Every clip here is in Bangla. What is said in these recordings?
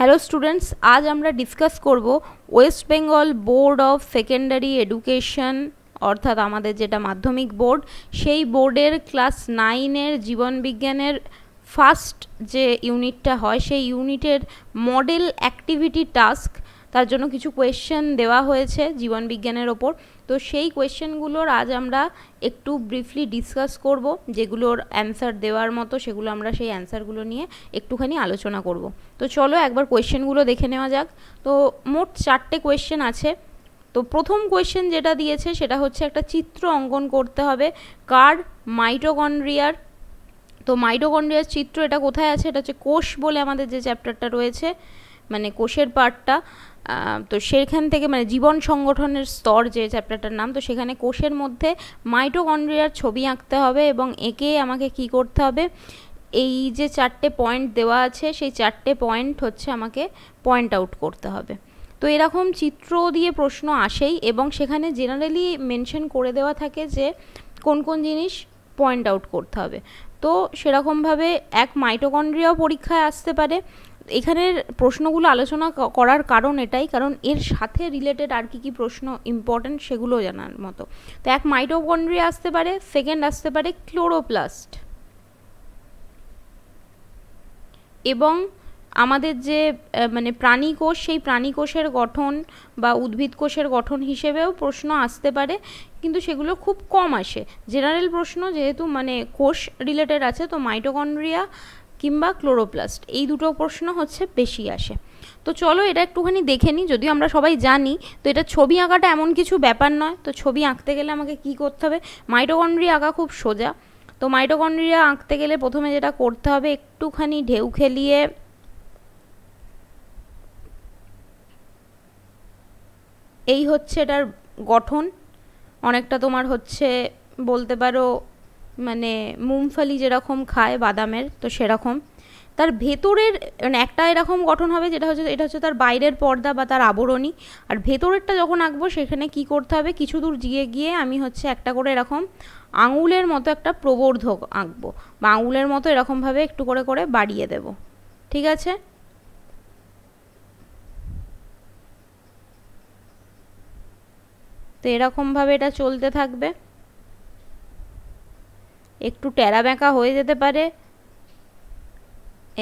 হ্যালো স্টুডেন্টস আজ আমরা ডিসকাস করব West Bengal board of secondary education অর্থাৎ আমাদের যেটা মাধ্যমিক বোর্ড সেই বোর্ডের ক্লাস নাইনের জীবনবিজ্ঞানের ফার্স্ট যে ইউনিটটা হয় সেই ইউনিটের মডেল অ্যাক্টিভিটি টাস্ক তার জন্য কিছু কোয়েশ্চেন দেওয়া হয়েছে জীবন বিজ্ঞানের ওপর তো সেই কোয়েশ্চেনগুলোর আজ আমরা একটু ব্রিফলি ডিসকাস করব যেগুলোর অ্যান্সার দেওয়ার মতো সেগুলো আমরা সেই অ্যান্সারগুলো নিয়ে একটুখানি আলোচনা করব তো চলো একবার কোয়েশ্চেনগুলো দেখে নেওয়া যাক তো মোট চারটে কোয়েশ্চেন আছে তো প্রথম কোয়েশ্চেন যেটা দিয়েছে সেটা হচ্ছে একটা চিত্র অঙ্কন করতে হবে কার মাইটোকন্ড্রিয়ার তো মাইটোকন্ড্রিয়ার চিত্র এটা কোথায় আছে এটা হচ্ছে কোষ বলে আমাদের যে চ্যাপ্টারটা রয়েছে মানে কোষের পার্টটা তো সেখান থেকে মানে জীবন সংগঠনের স্তর যে চ্যাপ্টারটার নাম তো সেখানে কোষের মধ্যে মাইটোকন্ড্রিয়ার ছবি আঁকতে হবে এবং একে আমাকে কি করতে হবে এই যে চারটে পয়েন্ট দেওয়া আছে সেই চারটে পয়েন্ট হচ্ছে আমাকে পয়েন্ট আউট করতে হবে তো এরকম চিত্র দিয়ে প্রশ্ন আসেই এবং সেখানে জেনারেলি মেনশন করে দেওয়া থাকে যে কোন কোন জিনিস পয়েন্ট আউট করতে হবে তো সেরকমভাবে এক মাইটোকন্ড্রিয়াও পরীক্ষায় আসতে পারে এখানের প্রশ্নগুলো আলোচনা করার কারণ এটাই কারণ এর সাথে রিলেটেড আর কি কি প্রশ্ন ইম্পর্ট্যান্ট সেগুলো জানার মতো তো এক মাইটোকন্ড্রি আসতে পারে সেকেন্ড আসতে পারে ক্লোরোপ্লাস্ট এবং আমাদের যে মানে প্রাণী কোষ সেই প্রাণী কোষের গঠন বা উদ্ভিদ কোষের গঠন হিসেবেও প্রশ্ন আসতে পারে কিন্তু সেগুলো খুব কম আসে জেনারেল প্রশ্ন যেহেতু মানে কোষ রিলেটেড আছে তো মাইটোকন্ড্রিয়া কিংবা ক্লোরোপ্লাস্ট এই দুটো প্রশ্ন হচ্ছে বেশি আসে তো চলো এটা একটুখানি দেখে নিই যদিও আমরা সবাই জানি তো এটা ছবি আঁকাটা এমন কিছু ব্যাপার নয় তো ছবি আঁকতে গেলে আমাকে কি করতে হবে মাইটোকন্ড্রিয়া আঁকা খুব সোজা তো মাইটোকন্ড্রিয়া আঁকতে গেলে প্রথমে যেটা করতে হবে একটুখানি ঢেউ খেলিয়ে এই হচ্ছে এটার গঠন অনেকটা তোমার হচ্ছে বলতে পারো মানে মুমফালি যেরকম খায় বাদামের তো সেরকম তার ভেতরের মানে একটা এরকম গঠন হবে যেটা হচ্ছে এটা হচ্ছে তার বাইরের পর্দা বা তার আবরণী আর ভেতরেরটা যখন আঁকবো সেখানে কি করতে হবে কিছু দূর গিয়ে গিয়ে আমি হচ্ছে একটা করে এরকম আঙুলের মতো একটা প্রবর্ধক আঁকবো বা আঙুলের মতো এরকমভাবে একটু করে করে বাড়িয়ে দেব ঠিক আছে তো এরকমভাবে এটা চলতে থাকবে একটু টেরা বেঁকা হয়ে যেতে পারে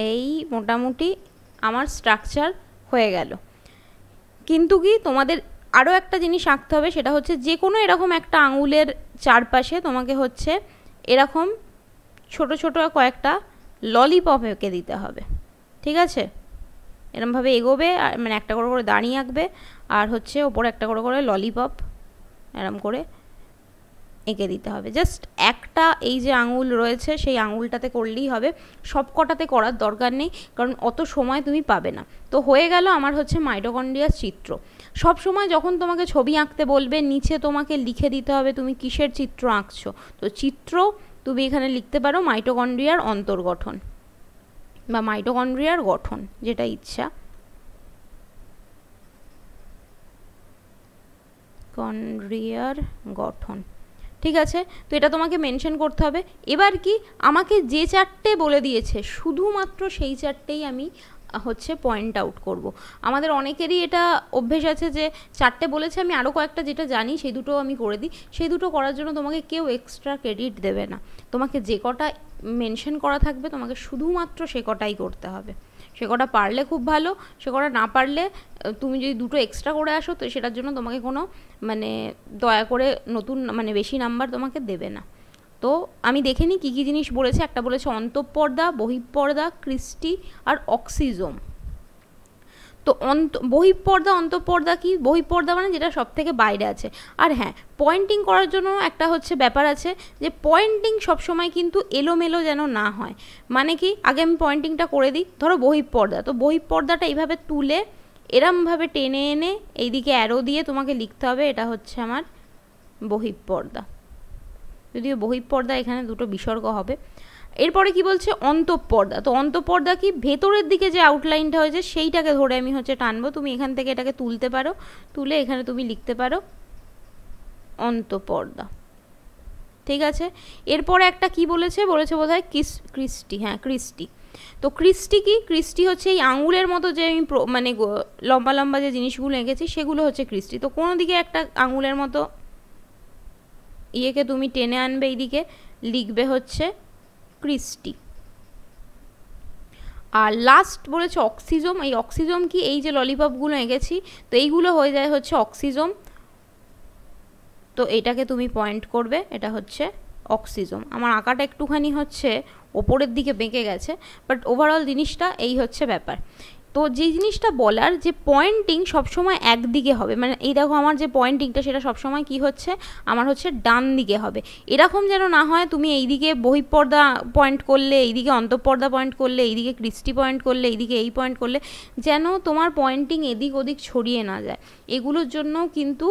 এই মোটামুটি আমার স্ট্রাকচার হয়ে গেল কিন্তু কি তোমাদের আরও একটা জিনিস আঁকতে হবে সেটা হচ্ছে যে কোনো এরকম একটা আঙুলের চারপাশে তোমাকে হচ্ছে এরকম ছোট ছোট কয়েকটা ললিপপ এঁকে দিতে হবে ঠিক আছে এরমভাবে এগোবে আর মানে একটা করে করে দাঁড়িয়ে আঁকবে আর হচ্ছে ওপরে একটা করে করে ললিপপ এরম করে এঁকে দিতে হবে জাস্ট একটা এই যে আঙুল রয়েছে সেই আঙুলটাতে করলেই হবে সব কটাতে করার দরকার নেই কারণ অত সময় তুমি পাবে না তো হয়ে গেল আমার হচ্ছে মাইটোকন্ডিয়ার চিত্র সব সময় যখন তোমাকে ছবি আঁকতে বলবে নিচে তোমাকে লিখে দিতে হবে তুমি কিসের চিত্র আঁকছো তো চিত্র তুমি এখানে লিখতে পারো মাইটোকন্ড্রিয়ার অন্তর্গঠন বা মাইটোকন্ড্রিয়ার গঠন যেটা ইচ্ছা কন্ড্রিয়ার গঠন ঠিক আছে তো এটা তোমাকে মেনশন করতে হবে এবার কি আমাকে যে চারটে বলে দিয়েছে শুধুমাত্র সেই চারটেই আমি হচ্ছে পয়েন্ট আউট করব। আমাদের অনেকেরই এটা অভ্যেস আছে যে চারটে বলেছে আমি আরও কয়েকটা যেটা জানি সেই দুটো আমি করে দিই সেই দুটো করার জন্য তোমাকে কেউ এক্সট্রা ক্রেডিট দেবে না তোমাকে যে কটা মেনশন করা থাকবে তোমাকে শুধুমাত্র সে কটাই করতে হবে সে কটা পারলে খুব ভালো সে কটা না পারলে তুমি যদি দুটো এক্সট্রা করে আসো তো সেটার জন্য তোমাকে কোনো মানে দয়া করে নতুন মানে বেশি নাম্বার তোমাকে দেবে না তো আমি দেখে নিই কী কী জিনিস বলেছে একটা বলেছে অন্তঃপর্দা বহিঃপর্দা ক্রিস্টি আর অক্সিজম তো অন্ত বহিঃপর্দা অন্তঃপর্দা কি বহিঃপর্দা মানে যেটা সব থেকে বাইরে আছে আর হ্যাঁ পয়েন্টিং করার জন্য একটা হচ্ছে ব্যাপার আছে যে পয়েন্টিং সবসময় কিন্তু এলোমেলো যেন না হয় মানে কি আগে আমি পয়েন্টিংটা করে দিই ধরো বহিঃপর্দা তো বহিঃপর্দাটা এইভাবে তুলে এরমভাবে টেনে এনে এইদিকে অ্যারো দিয়ে তোমাকে লিখতে হবে এটা হচ্ছে আমার বহিঃপর্দা যদিও বহিঃপর্দা এখানে দুটো বিসর্গ হবে এরপরে কি বলছে অন্তঃপর্দা তো অন্তঃপর্দা কি ভেতরের দিকে যে আউটলাইনটা হয়েছে সেইটাকে ধরে আমি হচ্ছে টানবো তুমি এখান থেকে এটাকে তুলতে পারো তুলে এখানে তুমি লিখতে পারো অন্তঃপর্দা ঠিক আছে এরপরে একটা কি বলেছে বলেছে বোধ হয় কিস ক্রিস্টি হ্যাঁ ক্রিস্টি তো ক্রিস্টি কি ক্রিস্টি হচ্ছে এই আঙুলের মতো যে আমি মানে লম্বা লম্বা যে জিনিসগুলো এঁকেছি সেগুলো হচ্ছে ক্রিস্টি তো কোনো দিকে একটা আঙুলের মতো ইয়েকে তুমি টেনে আনবে এইদিকে লিখবে হচ্ছে ক্রিস্টি আর লাস্ট বলেছে অক্সিজম এই অক্সিজম কি এই যে ললিপপগুলো এঁকেছি তো এইগুলো হয়ে যায় হচ্ছে অক্সিজম তো এটাকে তুমি পয়েন্ট করবে এটা হচ্ছে অক্সিজম আমার আঁকাটা একটুখানি হচ্ছে ওপরের দিকে বেঁকে গেছে বাট ওভারঅল জিনিসটা এই হচ্ছে ব্যাপার তো যে জিনিসটা বলার যে পয়েন্টিং সবসময় একদিকে হবে মানে এই দেখো আমার যে পয়েন্টিংটা সেটা সবসময় কি হচ্ছে আমার হচ্ছে ডান দিকে হবে এরকম যেন না হয় তুমি এইদিকে বহিঃপর্দা পয়েন্ট করলে এইদিকে অন্তঃপর্দা পয়েন্ট করলে এইদিকে ক্রিস্টি পয়েন্ট করলে এইদিকে এই পয়েন্ট করলে যেন তোমার পয়েন্টিং এদিক ওদিক ছড়িয়ে না যায় এগুলোর জন্য কিন্তু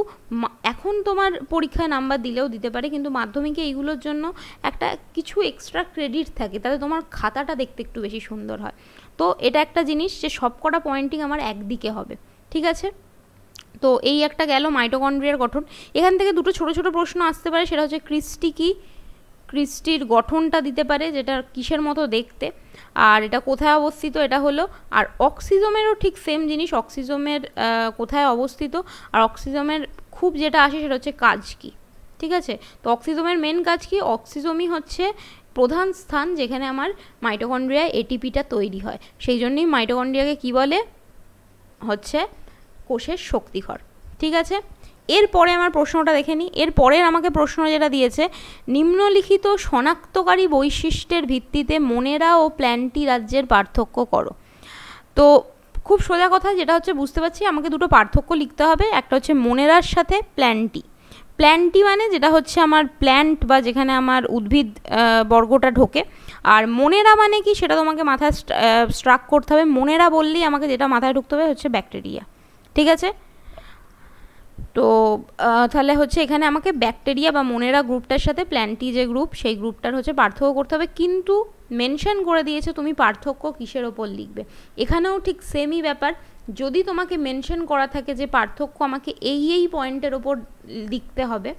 এখন তোমার পরীক্ষায় নাম্বার দিলেও দিতে পারে কিন্তু মাধ্যমিকে এইগুলোর জন্য একটা কিছু এক্সট্রা ক্রেডিট থাকে তাহলে তোমার খাতাটা দেখতে একটু বেশি সুন্দর হয় তো এটা একটা জিনিস যে সবকটা পয়েন্টিং আমার একদিকে হবে ঠিক আছে তো এই একটা গেল মাইটোকন্ড্রিয়ার গঠন এখান থেকে দুটো ছোট ছোট প্রশ্ন আসতে পারে সেটা হচ্ছে ক্রিস্টি কী ক্রিস্টির গঠনটা দিতে পারে যেটা কিসের মতো দেখতে আর এটা কোথায় অবস্থিত এটা হলো আর অক্সিজমেরও ঠিক সেম জিনিস অক্সিজমের কোথায় অবস্থিত আর অক্সিজমের খুব যেটা আসে সেটা হচ্ছে কাজ কী ঠিক আছে তো অক্সিজমের মেন কাজ কি অক্সিজমই হচ্ছে প্রধান স্থান যেখানে আমার মাইটোকন্ড্রিয়া এটিপিটা তৈরি হয় সেই জন্যই মাইটোকন্ড্রিয়াকে কি বলে হচ্ছে কোষের শক্তিঘর ঠিক আছে এরপরে আমার প্রশ্নটা দেখে নিই এরপরের আমাকে প্রশ্ন যেটা দিয়েছে নিম্নলিখিত শনাক্তকারী বৈশিষ্ট্যের ভিত্তিতে মনেরা ও প্ল্যান্টি রাজ্যের পার্থক্য করো তো খুব সোজা কথা যেটা হচ্ছে বুঝতে পারছি আমাকে দুটো পার্থক্য লিখতে হবে একটা হচ্ছে মনেরার সাথে প্ল্যান্টি প্ল্যান্টি মানে যেটা হচ্ছে আমার প্ল্যান্ট বা যেখানে আমার উদ্ভিদ বর্গটা ঢোকে আর মনেরা মানে কি সেটা তোমাকে মাথায় স্ট্রাক করতে হবে মনেরা বললেই আমাকে যেটা মাথায় ঢুকতে হবে হচ্ছে ব্যাকটেরিয়া ঠিক আছে তো তাহলে হচ্ছে এখানে আমাকে ব্যাকটেরিয়া বা মোনেরা গ্রুপটার সাথে প্ল্যান্টি যে গ্রুপ সেই গ্রুপটার হচ্ছে পার্থক্য করতে হবে কিন্তু মেনশন করে দিয়েছে তুমি পার্থক্য কিসের ওপর লিখবে এখানেও ঠিক সেমই ব্যাপার যদি তোমাকে মেনশন করা থাকে যে পার্থক্য আমাকে এই এই পয়েন্টের ওপর লিখতে হবে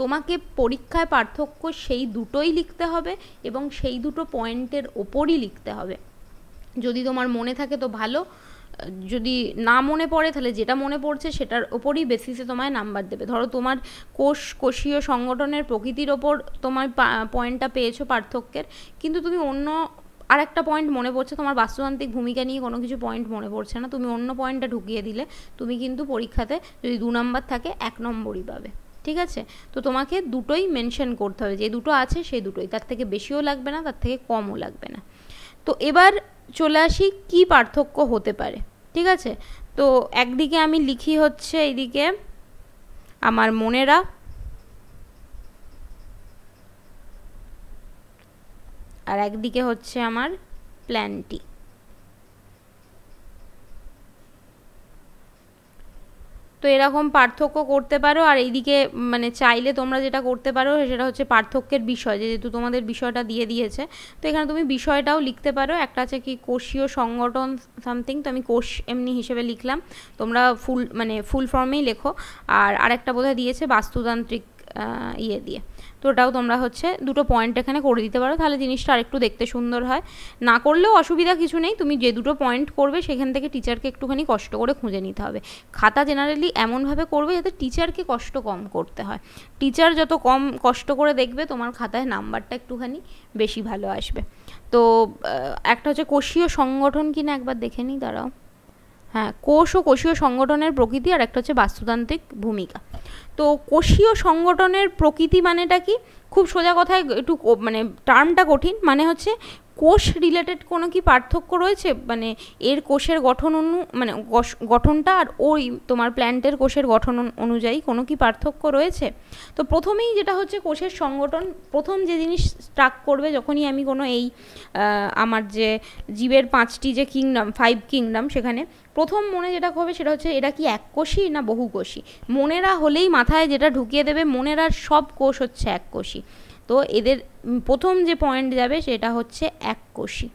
তোমাকে পরীক্ষায় পার্থক্য সেই দুটোই লিখতে হবে এবং সেই দুটো পয়েন্টের ওপরই লিখতে হবে যদি তোমার মনে থাকে তো ভালো যদি না মনে পড়ে তাহলে যেটা মনে পড়ছে সেটার ওপরই বেসিসে তোমায় নাম্বার দেবে ধরো তোমার কোষ কোষীয় সংগঠনের প্রকৃতির ওপর তোমার পয়েন্টটা পেয়েছো পার্থক্যের কিন্তু তুমি অন্য আর একটা পয়েন্ট মনে পড়ছে তোমার বাস্তুতান্ত্রিক ভূমিকা নিয়ে কোনো কিছু পয়েন্ট মনে পড়ছে না তুমি অন্য পয়েন্টটা ঢুকিয়ে দিলে তুমি কিন্তু পরীক্ষাতে যদি দু নম্বর থাকে এক নম্বরই পাবে ঠিক আছে তো তোমাকে দুটোই মেনশন করতে হবে যে দুটো আছে সেই দুটোই তার থেকে বেশিও লাগবে না তার থেকে কমও লাগবে না তো এবার চলে আসি কি পার্থক্য হতে পারে ঠিক আছে তো একদিকে আমি লিখি হচ্ছে এইদিকে আমার মনেরা আর একদিকে হচ্ছে আমার প্ল্যানটি তো এরকম পার্থক্য করতে পারো আর এইদিকে মানে চাইলে তোমরা যেটা করতে পারো সেটা হচ্ছে পার্থক্যের বিষয় যেহেতু তোমাদের বিষয়টা দিয়ে দিয়েছে তো এখানে তুমি বিষয়টাও লিখতে পারো একটা আছে কি কোষীয় সংগঠন সামথিং তো আমি কোষ এমনি হিসেবে লিখলাম তোমরা ফুল মানে ফুল ফর্মেই লেখো আর আরেকটা বোধহয় দিয়েছে বাস্তুতান্ত্রিক ইয়ে দিয়ে তো ওটাও তোমরা হচ্ছে দুটো পয়েন্ট এখানে করে দিতে পারো তাহলে জিনিসটা আরেকটু দেখতে সুন্দর হয় না করলেও অসুবিধা কিছু নেই তুমি যে দুটো পয়েন্ট করবে সেখান থেকে টিচারকে একটুখানি কষ্ট করে খুঁজে নিতে হবে খাতা জেনারেলি এমনভাবে করবে যাতে টিচারকে কষ্ট কম করতে হয় টিচার যত কম কষ্ট করে দেখবে তোমার খাতায় নাম্বারটা একটুখানি বেশি ভালো আসবে তো একটা হচ্ছে কোষীয় সংগঠন কিনা একবার দেখে নিই দাঁড়াও হ্যাঁ কোষ ও কোষীয় সংগঠনের প্রকৃতি আর একটা হচ্ছে বাস্তুতান্ত্রিক ভূমিকা তো কোষীয় সংগঠনের প্রকৃতি মানেটা কি খুব সোজা কথায় একটু মানে টার্মটা কঠিন মানে হচ্ছে কোষ রিলেটেড কোনো কি পার্থক্য রয়েছে মানে এর কোষের গঠন অনু মানে গঠনটা আর ওই তোমার প্ল্যান্টের কোষের গঠন অনুযায়ী কোনো কি পার্থক্য রয়েছে তো প্রথমেই যেটা হচ্ছে কোষের সংগঠন প্রথম যে জিনিস স্ট্রাক করবে যখনই আমি কোনো এই আমার যে জীবের পাঁচটি যে কিংডম ফাইভ কিংডম সেখানে প্রথম মনে যেটা হবে সেটা হচ্ছে এটা কি এককোষী না বহুকোষী মনেরা হলেই মাথায় যেটা ঢুকিয়ে দেবে মনেরার সব কোষ হচ্ছে এককোষী তো এদের প্রথম যে পয়েন্ট যাবে সেটা হচ্ছে এককোষী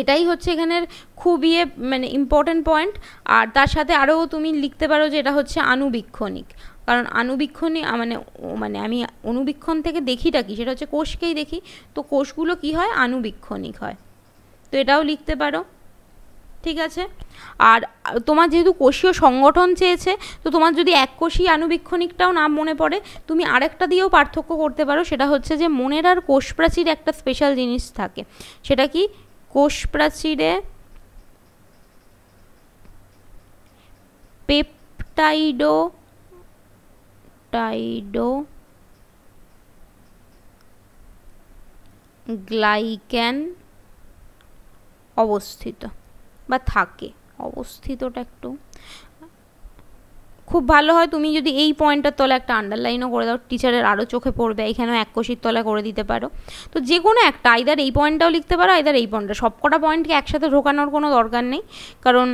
এটাই হচ্ছে এখানের খুবই মানে ইম্পর্ট্যান্ট পয়েন্ট আর তার সাথে আরও তুমি লিখতে পারো যে এটা হচ্ছে আনুবীক্ষণিক কারণ আনুবীক্ষণে মানে মানে আমি অনুবীক্ষণ থেকে দেখিটা কি সেটা হচ্ছে কোষকেই দেখি তো কোষগুলো কি হয় আনুবীক্ষণিক হয় তো এটাও লিখতে পারো ঠিক আছে আর তোমার যেহেতু কোষীয় সংগঠন চেয়েছে তো তোমার যদি এক কোষী আনুবীক্ষণিকটাও না মনে পড়ে তুমি আরেকটা দিয়েও পার্থক্য করতে পারো সেটা হচ্ছে যে মনের আর কোষ প্রাচীর একটা স্পেশাল জিনিস থাকে সেটা কি কোষ প্রাচীরে পেপটাইডো টাইডো গ্লাইক্যান অবস্থিত বা থাকে অবস্থিতটা একটু খুব ভালো হয় তুমি যদি এই পয়েন্টটার তলে একটা আন্ডারলাইনও করে দাও টিচারের আরও চোখে পড়বে এখানেও এক কোষির তলা করে দিতে পারো তো যে কোনো একটা আইদার এই পয়েন্টটাও লিখতে পারো আইদার এই পয়েন্টটা সব কটা পয়েন্টকে একসাথে ঢোকানোর কোনো দরকার নেই কারণ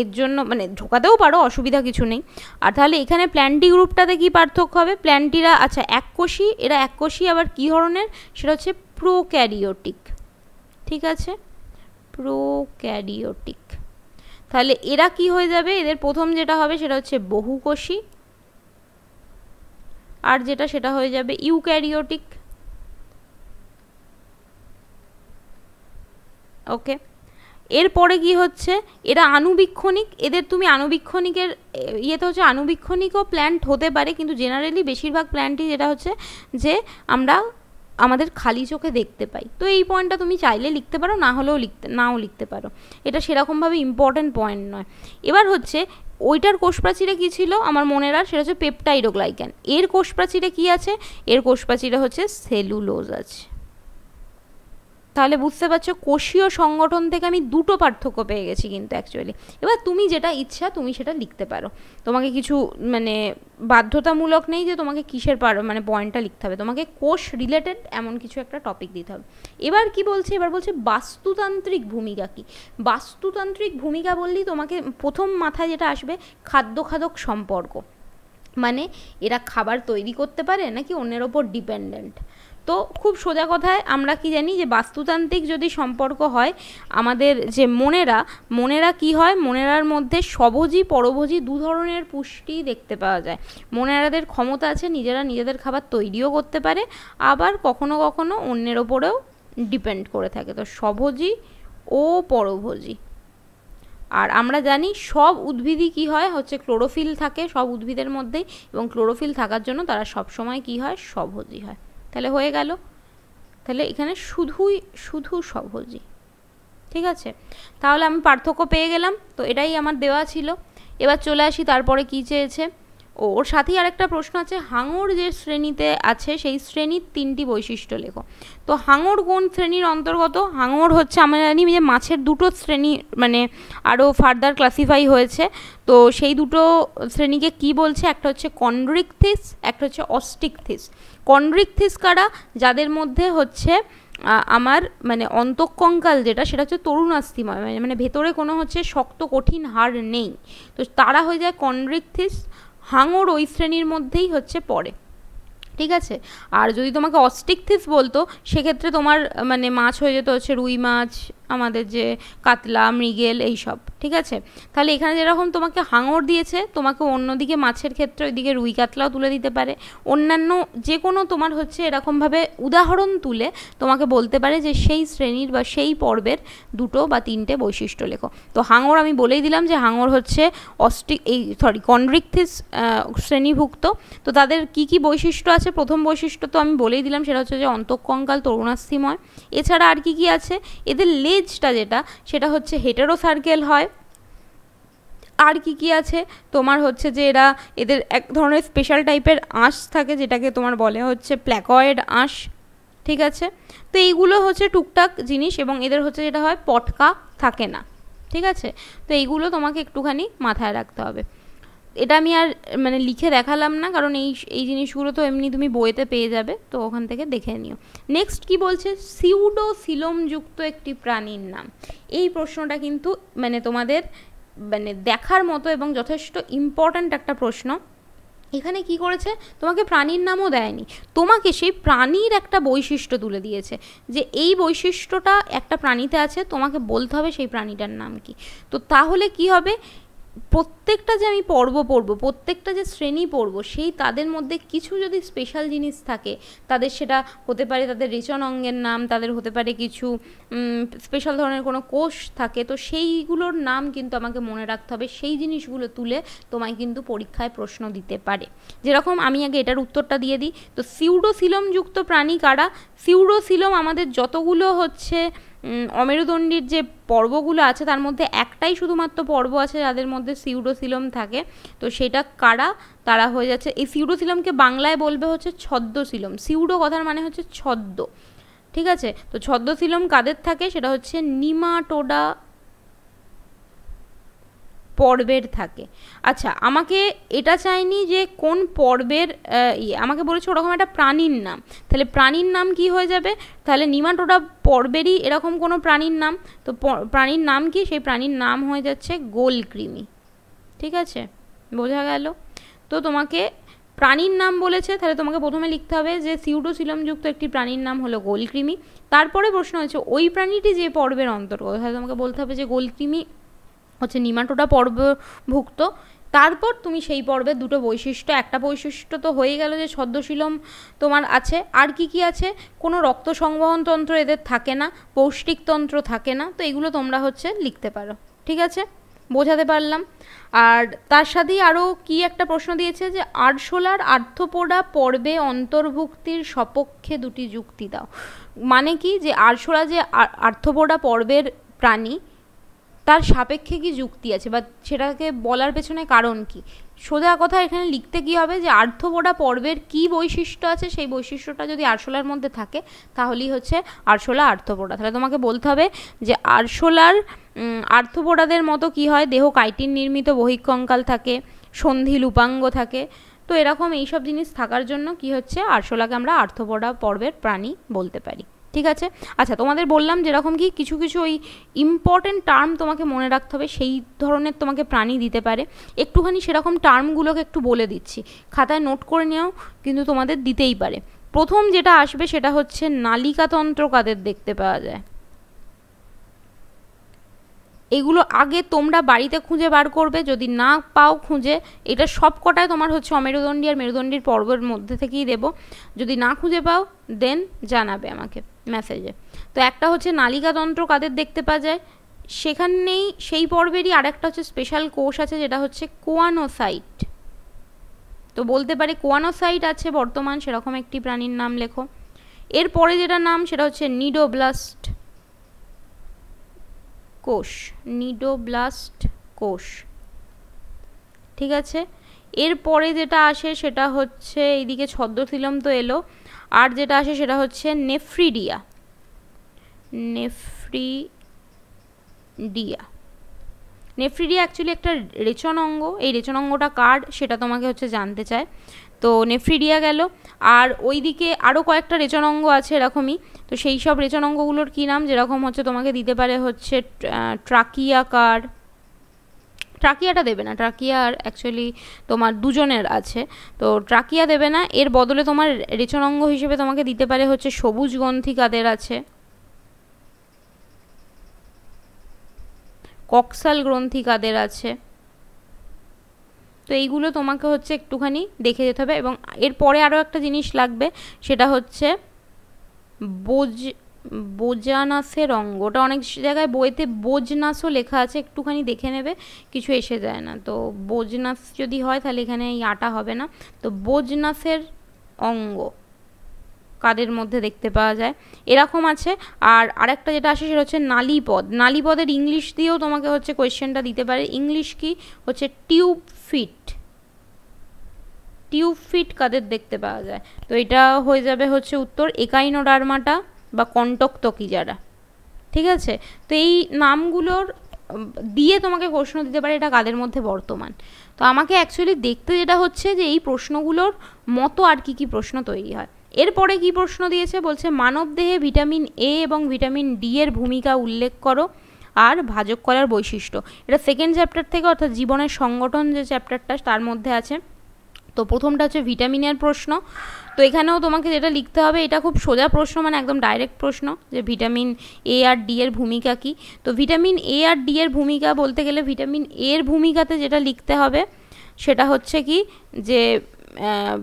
এর জন্য মানে ঢোকাতেও পারো অসুবিধা কিছু নেই আর তাহলে এখানে প্ল্যানটি গ্রুপটাতে কি পার্থক্য হবে প্ল্যানটিরা আচ্ছা এক কোষি এরা এক কোষি আবার কী ধরনের সেটা হচ্ছে প্রোক্যারিওটিক ঠিক আছে প্রোক্যারিওটিক তাহলে এরা কি হয়ে যাবে এদের প্রথম যেটা হবে সেটা হচ্ছে বহুকোষী আর যেটা সেটা হয়ে যাবে ইউক্যারিওটিক ওকে এরপরে কি হচ্ছে এরা আনুবীক্ষণিক এদের তুমি আনুবীক্ষণিকের ইয়েতে হচ্ছে আনুবীক্ষণিকও প্ল্যান্ট হতে পারে কিন্তু জেনারেলি বেশিরভাগ প্ল্যান্টই যেটা হচ্ছে যে আমরা আমাদের খালি চোখে দেখতে পাই তো এই পয়েন্টটা তুমি চাইলে লিখতে পারো না হলেও লিখতে নাও লিখতে পারো এটা সেরকমভাবে ইম্পর্ট্যান্ট পয়েন্ট নয় এবার হচ্ছে ওইটার কোষপ্রাচীরে কী ছিল আমার মনের রাখ সেটা হচ্ছে পেপটাইরোগ্লাইকেন এর কোষপ্রাচীরে কী আছে এর কোষপ্রাচীরে হচ্ছে সেলুলোজ আছে তাহলে বুঝতে পারছো কোষীয় সংগঠন থেকে আমি দুটো পার্থক্য পেয়ে গেছি কিন্তু অ্যাকচুয়ালি এবার তুমি যেটা ইচ্ছা তুমি সেটা লিখতে পারো তোমাকে কিছু মানে বাধ্যতামূলক নেই যে তোমাকে কিসের পারো মানে পয়েন্টটা লিখতে হবে তোমাকে কোষ রিলেটেড এমন কিছু একটা টপিক দিতে হবে এবার কি বলছে এবার বলছে বাস্তুতান্ত্রিক ভূমিকা কি বাস্তুতান্ত্রিক ভূমিকা বললেই তোমাকে প্রথম মাথায় যেটা আসবে খাদ্যখাদক সম্পর্ক মানে এরা খাবার তৈরি করতে পারে নাকি অন্যের ওপর ডিপেন্ডেন্ট তো খুব সোজা কথায় আমরা কি জানি যে বাস্তুতান্ত্রিক যদি সম্পর্ক হয় আমাদের যে মনেরা মনেরা কি হয় মনেরার মধ্যে সবজি পরভোজি দু ধরনের পুষ্টি দেখতে পাওয়া যায় মনেরাদের ক্ষমতা আছে নিজেরা নিজেদের খাবার তৈরিও করতে পারে আবার কখনো কখনো অন্যের ওপরেও ডিপেন্ড করে থাকে তো সবজি ও পরভোজি আর আমরা জানি সব উদ্ভিদই কি হয় হচ্ছে ক্লোরোফিল থাকে সব উদ্ভিদের মধ্যেই এবং ক্লোরোফিল থাকার জন্য তারা সব সময় কি হয় সবজি হয় তাহলে হয়ে গেল তাহলে এখানে শুধুই শুধু সহজই ঠিক আছে তাহলে আমি পার্থক্য পেয়ে গেলাম তো এটাই আমার দেওয়া ছিল এবার চলে আসি তারপরে কী চেয়েছে ও ওর সাথেই আরেকটা প্রশ্ন আছে হাঙর যে শ্রেণীতে আছে সেই শ্রেণীর তিনটি বৈশিষ্ট্য লেখো তো হাঙর কোন শ্রেণীর অন্তর্গত হাঙর হচ্ছে আমরা জানি যে মাছের দুটো শ্রেণী মানে আরও ফার্দার ক্লাসিফাই হয়েছে তো সেই দুটো শ্রেণীকে কি বলছে একটা হচ্ছে কন্ড্রিকথিস একটা হচ্ছে অস্টিকথিস কন্ড্রিকথিস কারা যাদের মধ্যে হচ্ছে আমার মানে অন্তঃকঙ্কাল যেটা সেটা হচ্ছে তরুণাস্থিময় মানে, মানে ভেতরে কোনো হচ্ছে শক্ত কঠিন হাড় নেই তো তারা হয়ে যায় কন্ড্রিকথিস হাঙর ওই শ্রেণীর মধ্যেই হচ্ছে পড়ে ঠিক আছে আর যদি তোমাকে অস্টিকথিস বলতো সেক্ষেত্রে তোমার মানে মাছ হয়ে যেত হচ্ছে রুই মাছ আমাদের যে কাতলা মৃগেল এইসব ঠিক আছে তাহলে এখানে যেরকম তোমাকে হাঙর দিয়েছে তোমাকে অন্যদিকে মাছের ক্ষেত্রে ওইদিকে রুই কাতলাও তুলে দিতে পারে অন্যান্য যে কোনো তোমার হচ্ছে এরকমভাবে উদাহরণ তুলে তোমাকে বলতে পারে যে সেই শ্রেণীর বা সেই পর্বের দুটো বা তিনটে বৈশিষ্ট্য লেখো তো হাঙর আমি বলেই দিলাম যে হাঙর হচ্ছে অস্ট্রিক এই সরি কন্ড্রিকথিস শ্রেণীভুক্ত তো তাদের কি কি বৈশিষ্ট্য আছে প্রথম বৈশিষ্ট্য তো আমি বলেই দিলাম সেটা হচ্ছে যে অন্তঃকঙ্কাল তরুণাস্থিময় এছাড়া আর কি কি আছে এদের লেজ পেজটা যেটা সেটা হচ্ছে হেটারো সার্কেল হয় আর কি কি আছে তোমার হচ্ছে যে এরা এদের এক ধরনের স্পেশাল টাইপের আঁশ থাকে যেটাকে তোমার বলে হচ্ছে প্ল্যাকয়েড আঁশ ঠিক আছে তো এইগুলো হচ্ছে টুকটাক জিনিস এবং এদের হচ্ছে যেটা হয় পটকা থাকে না ঠিক আছে তো এইগুলো তোমাকে একটুখানি মাথায় রাখতে হবে এটা আমি আর মানে লিখে দেখালাম না কারণ এই এই জিনিসগুলো তো এমনি তুমি বইতে পেয়ে যাবে তো ওখান থেকে দেখে নিও নেক্সট কি বলছে সিউডো সিলোমযুক্ত একটি প্রাণীর নাম এই প্রশ্নটা কিন্তু মানে তোমাদের মানে দেখার মতো এবং যথেষ্ট ইম্পর্ট্যান্ট একটা প্রশ্ন এখানে কি করেছে তোমাকে প্রাণীর নামও দেয়নি তোমাকে সেই প্রাণীর একটা বৈশিষ্ট্য তুলে দিয়েছে যে এই বৈশিষ্ট্যটা একটা প্রাণীতে আছে তোমাকে বলতে হবে সেই প্রাণীটার নাম কি তো তাহলে কি হবে প্রত্যেকটা যে আমি পর্ব পড়ব প্রত্যেকটা যে শ্রেণী পড়ব সেই তাদের মধ্যে কিছু যদি স্পেশাল জিনিস থাকে তাদের সেটা হতে পারে তাদের রেচন অঙ্গের নাম তাদের হতে পারে কিছু স্পেশাল ধরনের কোনো কোষ থাকে তো সেইগুলোর নাম কিন্তু আমাকে মনে রাখতে হবে সেই জিনিসগুলো তুলে তোমায় কিন্তু পরীক্ষায় প্রশ্ন দিতে পারে যেরকম আমি আগে এটার উত্তরটা দিয়ে দিই তো সিউডোসিলমযুক্ত প্রাণী কারা সিউডোসিলম আমাদের যতগুলো হচ্ছে অমেরুদণ্ডীর যে পর্বগুলো আছে তার মধ্যে একটাই শুধুমাত্র পর্ব আছে যাদের মধ্যে সিউডোসিলম থাকে তো সেটা কারা তারা হয়ে যাচ্ছে এই সিউডোসিলমকে বাংলায় বলবে হচ্ছে ছদ্মসিলম সিউডো কথার মানে হচ্ছে ছদ্ম ঠিক আছে তো ছদ্মসিলম কাদের থাকে সেটা হচ্ছে নিমাটোডা পর্বের থাকে আচ্ছা আমাকে এটা চাইনি যে কোন পর্বের ইয়ে আমাকে বলেছে ওরকম একটা প্রাণীর নাম তাহলে প্রাণীর নাম কি হয়ে যাবে তাহলে ওটা পর্বেরই এরকম কোনো প্রাণীর নাম তো প্রাণীর নাম কি সেই প্রাণীর নাম হয়ে যাচ্ছে গোলকৃমি ঠিক আছে বোঝা গেল তো তোমাকে প্রাণীর নাম বলেছে তাহলে তোমাকে প্রথমে লিখতে হবে যে সিউডোসিলমযুক্ত একটি প্রাণীর নাম হলো গোলকৃমি তারপরে প্রশ্ন হচ্ছে ওই প্রাণীটি যে পর্বের অন্তর্গত তাহলে তোমাকে বলতে হবে যে গোলকৃমি হচ্ছে নিমাটোটা পর্বভুক্ত তারপর তুমি সেই পর্বে দুটো বৈশিষ্ট্য একটা বৈশিষ্ট্য তো হয়ে গেল যে ছদ্মশীলম তোমার আছে আর কি কি আছে কোনো রক্ত সংবহনতন্ত্র এদের থাকে না পৌষ্টিকতন্ত্র থাকে না তো এগুলো তোমরা হচ্ছে লিখতে পারো ঠিক আছে বোঝাতে পারলাম আর তার সাথেই আরও কি একটা প্রশ্ন দিয়েছে যে আরশোলার আর্থপোড়া পর্বে অন্তর্ভুক্তির সপক্ষে দুটি যুক্তি দাও মানে কি যে আরশোলা যে আর্থপোড়া পর্বের প্রাণী তার সাপেক্ষে কি যুক্তি আছে বা সেটাকে বলার পেছনে কারণ কী সোজা কথা এখানে লিখতে কী হবে যে আর্থবোডা পর্বের কী বৈশিষ্ট্য আছে সেই বৈশিষ্ট্যটা যদি আরশোলার মধ্যে থাকে তাহলেই হচ্ছে আরশোলা আর্থবোডা তাহলে তোমাকে বলতে হবে যে আরশোলার আর্থবোডাদের মতো কি হয় দেহ কাইটিন নির্মিত বহিকঙ্কাল থাকে সন্ধি লুপাঙ্গ থাকে তো এরকম এইসব জিনিস থাকার জন্য কি হচ্ছে আরশোলাকে আমরা আর্থবোডা পর্বের প্রাণী বলতে পারি ঠিক আছে আচ্ছা তোমাদের বললাম যেরকম কি কিছু কিছু ওই ইম্পর্টেন্ট টার্ম তোমাকে মনে রাখতে হবে সেই ধরনের তোমাকে প্রাণী দিতে পারে একটুখানি সেরকম টার্মগুলোকে একটু বলে দিচ্ছি খাতায় নোট করে নিয়েও কিন্তু তোমাদের দিতেই পারে প্রথম যেটা আসবে সেটা হচ্ছে নালিকাতন্ত্র কাদের দেখতে পাওয়া যায় এগুলো আগে তোমরা বাড়িতে খুঁজে বার করবে যদি না পাও খুঁজে এটা সব কটায় তোমার হচ্ছে অমেরুদণ্ডী আর মেরুদণ্ডীর পর্বের মধ্যে থেকেই দেব যদি না খুঁজে পাও দেন জানাবে আমাকে ম্যাসেজে তো একটা হচ্ছে নালিকাতন্ত্র কাদের দেখতে পাওয়া যায় সেখানেই সেই পর্বেরই আরেকটা হচ্ছে স্পেশাল কোষ আছে যেটা হচ্ছে কোয়ানোসাইট তো বলতে পারে কোয়ানোসাইট আছে বর্তমান সেরকম একটি প্রাণীর নাম লেখো এরপরে যেটা নাম সেটা হচ্ছে নিডোব্লাস্ট কোষ নিডোব্লাস্ট কোষ ঠিক আছে এরপরে যেটা আসে সেটা হচ্ছে এইদিকে ছদ্মশিলম তো এলো আর যেটা আসে সেটা হচ্ছে নেফ্রিডিয়া নেফ্রিডিয়া নেফ্রিডিয়া অ্যাকচুয়ালি একটা রেচন অঙ্গ এই রেচন অঙ্গটা কার্ড সেটা তোমাকে হচ্ছে জানতে চায় তো নেফ্রিডিয়া গেল আর ওই দিকে আরও কয়েকটা রেচন অঙ্গ আছে এরকমই তো সেই সব রেচন অঙ্গগুলোর কী নাম যেরকম হচ্ছে তোমাকে দিতে পারে হচ্ছে ট্রাকিয়া কার্ড ট্রাকিয়াটা দেবে না ট্রাকিয়া আর অ্যাকচুয়ালি তোমার দুজনের আছে তো ট্রাকিয়া দেবে না এর বদলে তোমার অঙ্গ হিসেবে তোমাকে দিতে পারে হচ্ছে সবুজ গ্রন্থি কাদের আছে কক্সাল গ্রন্থি কাদের আছে তো এইগুলো তোমাকে হচ্ছে একটুখানি দেখে যেতে হবে এবং এরপরে আরও একটা জিনিস লাগবে সেটা হচ্ছে বোঝ বোজানাসের অঙ্গ ওটা অনেক জায়গায় বইতে বোজনাসও লেখা আছে একটুখানি দেখে নেবে কিছু এসে যায় না তো বোজনাস যদি হয় তাহলে এখানে এই আটা হবে না তো বোজনাসের অঙ্গ কাদের মধ্যে দেখতে পাওয়া যায় এরকম আছে আর আরেকটা যেটা আসে সেটা হচ্ছে নালিপদ নালিপদের ইংলিশ দিয়েও তোমাকে হচ্ছে কোয়েশ্চেনটা দিতে পারে ইংলিশ কি হচ্ছে টিউব ফিট টিউব ফিট কাদের দেখতে পাওয়া যায় তো এটা হয়ে যাবে হচ্ছে উত্তর একাইনোডার্মাটা বা কণ্টক যারা ঠিক আছে তো এই নামগুলোর দিয়ে তোমাকে প্রশ্ন দিতে পারে এটা কাদের মধ্যে বর্তমান তো আমাকে অ্যাকচুয়ালি দেখতে যেটা হচ্ছে যে এই প্রশ্নগুলোর মতো আর কি কি প্রশ্ন তৈরি হয় এরপরে কি প্রশ্ন দিয়েছে বলছে মানব দেহে ভিটামিন এ এবং ভিটামিন ডি এর ভূমিকা উল্লেখ করো আর ভাজক করার বৈশিষ্ট্য এটা সেকেন্ড চ্যাপ্টার থেকে অর্থাৎ জীবনের সংগঠন যে চ্যাপ্টারটা তার মধ্যে আছে তো প্রথমটা হচ্ছে ভিটামিনের প্রশ্ন তো এখানেও তোমাকে যেটা লিখতে হবে এটা খুব সোজা প্রশ্ন মানে একদম ডাইরেক্ট প্রশ্ন যে ভিটামিন এ আর ডি এর ভূমিকা কি তো ভিটামিন এ আর ডি এর ভূমিকা বলতে গেলে ভিটামিন এ এর ভূমিকাতে যেটা লিখতে হবে সেটা হচ্ছে কি যে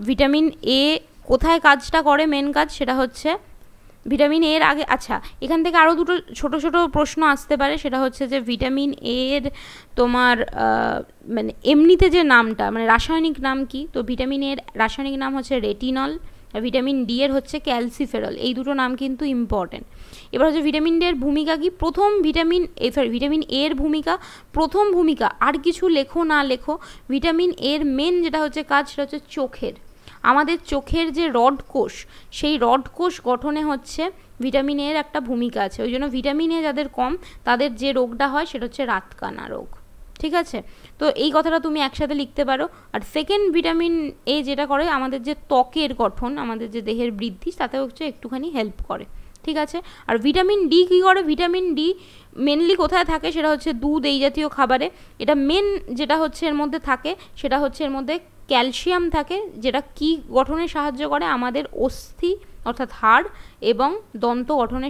ভিটামিন এ কোথায় কাজটা করে মেন কাজ সেটা হচ্ছে ভিটামিন এর আগে আচ্ছা এখান থেকে আরও দুটো ছোট ছোট প্রশ্ন আসতে পারে সেটা হচ্ছে যে ভিটামিন এর তোমার মানে এমনিতে যে নামটা মানে রাসায়নিক নাম কি তো ভিটামিন এর রাসায়নিক নাম হচ্ছে রেটিনল আর ভিটামিন ডি এর হচ্ছে ক্যালসিফেরল এই দুটো নাম কিন্তু ইম্পর্টেন্ট এবার হচ্ছে ভিটামিন ডি এর ভূমিকা কি প্রথম vitamin A sorry vitamin A এর ভূমিকা প্রথম ভূমিকা আর কিছু লেখো না লেখো ভিটামিন এর মেন যেটা হচ্ছে কাজ সেটা হচ্ছে চোখের আমাদের চোখের যে রড কোষ সেই রড কোষ গঠনে হচ্ছে ভিটামিন এর একটা ভূমিকা আছে ওই জন্য ভিটামিন এ যাদের কম তাদের যে রোগটা হয় সেটা হচ্ছে রাতকানা রোগ ঠিক আছে তো এই কথাটা তুমি একসাথে লিখতে পারো আর সেকেন্ড ভিটামিন এ যেটা করে আমাদের যে ত্বকের গঠন আমাদের যে দেহের বৃদ্ধি তাতে হচ্ছে একটুখানি হেল্প করে ঠিক আছে আর ভিটামিন ডি কী করে ভিটামিন ডি মেনলি কোথায় থাকে সেটা হচ্ছে দুধ এই জাতীয় খাবারে এটা মেন যেটা হচ্ছে এর মধ্যে থাকে সেটা হচ্ছে এর মধ্যে ক্যালসিয়াম থাকে যেটা কি গঠনে সাহায্য করে আমাদের অস্থি অর্থাৎ হাড় এবং দন্ত গঠনে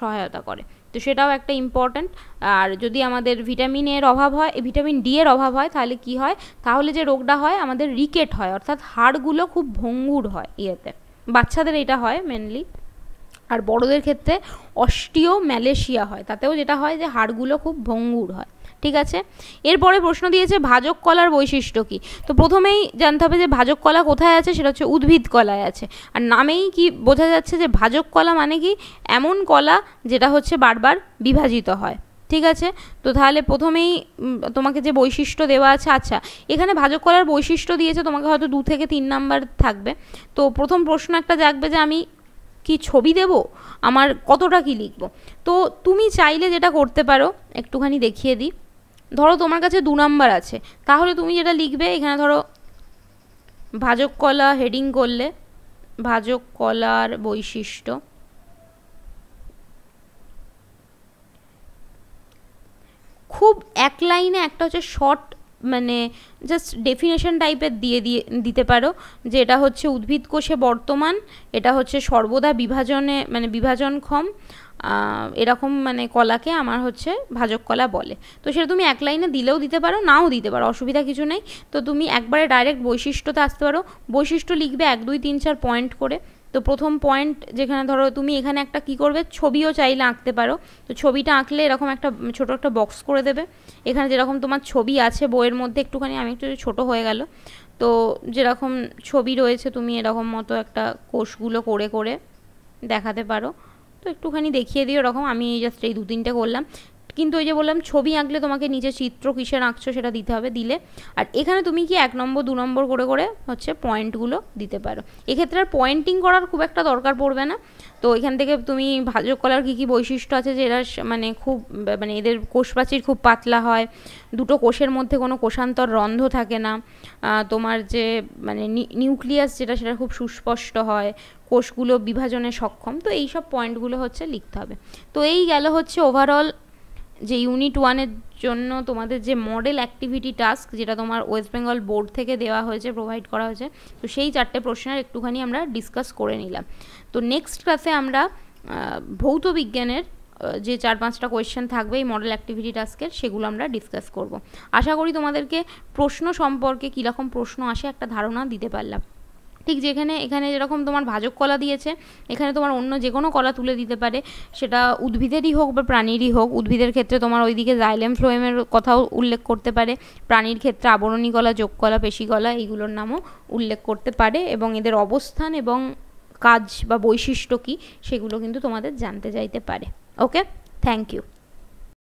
সহায়তা করে তো সেটাও একটা ইম্পর্ট্যান্ট আর যদি আমাদের ভিটামিনের অভাব হয় ভিটামিন ডি এর অভাব হয় তাহলে কি হয় তাহলে যে রোগটা হয় আমাদের রিকেট হয় অর্থাৎ হাড়গুলো খুব ভঙ্গুর হয় ইয়েতে বাচ্চাদের এটা হয় মেনলি আর বড়দের ক্ষেত্রে অস্টিও ম্যালেশিয়া হয় তাতেও যেটা হয় যে হাড়গুলো খুব ভঙ্গুর হয় ঠিক আছে এরপরে প্রশ্ন দিয়েছে ভাজক কলার বৈশিষ্ট্য কী তো প্রথমেই জানতে হবে যে ভাজক কলা কোথায় আছে সেটা হচ্ছে উদ্ভিদ কলায় আছে আর নামেই কি বোঝা যাচ্ছে যে ভাজক কলা মানে কি এমন কলা যেটা হচ্ছে বারবার বিভাজিত হয় ঠিক আছে তো তাহলে প্রথমেই তোমাকে যে বৈশিষ্ট্য দেওয়া আছে আচ্ছা এখানে ভাজক কলার বৈশিষ্ট্য দিয়েছে তোমাকে হয়তো দু থেকে তিন নাম্বার থাকবে তো প্রথম প্রশ্ন একটা জাগবে যে আমি কি ছবি দেব আমার কতটা কি লিখব তো তুমি চাইলে যেটা করতে পারো একটুখানি দেখিয়ে দিই ধরো তোমার কাছে দু নাম্বার আছে তাহলে তুমি যেটা লিখবে এখানে ধরো ভাজক কলা হেডিং করলে ভাজক কলার বৈশিষ্ট্য খুব এক লাইনে একটা হচ্ছে শর্ট মানে জাস্ট ডেফিনেশন টাইপের দিয়ে দিয়ে দিতে পারো যে এটা হচ্ছে উদ্ভিদ কোষে বর্তমান এটা হচ্ছে সর্বদা বিভাজনে মানে বিভাজনক্ষম এরকম মানে কলাকে আমার হচ্ছে ভাজক কলা বলে তো সেটা তুমি এক লাইনে দিলেও দিতে পারো নাও দিতে পারো অসুবিধা কিছু নেই তো তুমি একবারে ডাইরেক্ট বৈশিষ্ট্যতে আসতে পারো বৈশিষ্ট্য লিখবে এক দুই তিন চার পয়েন্ট করে তো প্রথম পয়েন্ট যেখানে ধরো তুমি এখানে একটা কি করবে ছবিও চাইলে আঁকতে পারো তো ছবিটা আঁকলে এরকম একটা ছোট একটা বক্স করে দেবে এখানে যেরকম তোমার ছবি আছে বইয়ের মধ্যে একটুখানি আমি একটু ছোট হয়ে গেল তো যেরকম ছবি রয়েছে তুমি এরকম মতো একটা কোষগুলো করে করে দেখাতে পারো তো একটুখানি দেখিয়ে দিও এরকম আমি জাস্ট এই দু তিনটে করলাম কিন্তু ওই যে বললাম ছবি আঁকলে তোমাকে নিজে চিত্র কিসের আঁকছো সেটা দিতে হবে দিলে আর এখানে তুমি কি এক নম্বর দু নম্বর করে করে হচ্ছে পয়েন্টগুলো দিতে পারো এক্ষেত্রে আর পয়েন্টিং করার খুব একটা দরকার পড়বে না তো এখান থেকে তুমি ভাজক কলার কী কী বৈশিষ্ট্য আছে যে এরা মানে খুব মানে এদের কোষপ্রাচীর খুব পাতলা হয় দুটো কোষের মধ্যে কোনো কোষান্তর রন্ধ থাকে না তোমার যে মানে নিউক্লিয়াস যেটা সেটা খুব সুস্পষ্ট হয় কোষগুলো বিভাজনে সক্ষম তো এই সব পয়েন্টগুলো হচ্ছে লিখতে হবে তো এই গেল হচ্ছে ওভারঅল যে ইউনিট ওয়ানের জন্য তোমাদের যে মডেল অ্যাক্টিভিটি টাস্ক যেটা তোমার ওয়েস্ট বেঙ্গল বোর্ড থেকে দেওয়া হয়েছে প্রোভাইড করা হয়েছে তো সেই চারটে প্রশ্নের একটুখানি আমরা ডিসকাস করে নিলাম তো নেক্সট ক্লাসে আমরা ভৌত বিজ্ঞানের যে চার পাঁচটা কোয়েশ্চেন থাকবে এই মডেল অ্যাক্টিভিটি টাস্কের সেগুলো আমরা ডিসকাস করব আশা করি তোমাদেরকে প্রশ্ন সম্পর্কে কীরকম প্রশ্ন আসে একটা ধারণা দিতে পারলাম ঠিক যেখানে এখানে যেরকম তোমার ভাজক কলা দিয়েছে এখানে তোমার অন্য যে কোনো কলা তুলে দিতে পারে সেটা উদ্ভিদেরই হোক বা প্রাণীরই হোক উদ্ভিদের ক্ষেত্রে তোমার ওইদিকে জাইলেম ফ্লোয়েমের কথাও উল্লেখ করতে পারে প্রাণীর ক্ষেত্রে আবরণী কলা যোগ কলা পেশি কলা এইগুলোর নামও উল্লেখ করতে পারে এবং এদের অবস্থান এবং কাজ বা বৈশিষ্ট্য কী সেগুলো কিন্তু তোমাদের জানতে চাইতে পারে ওকে থ্যাংক ইউ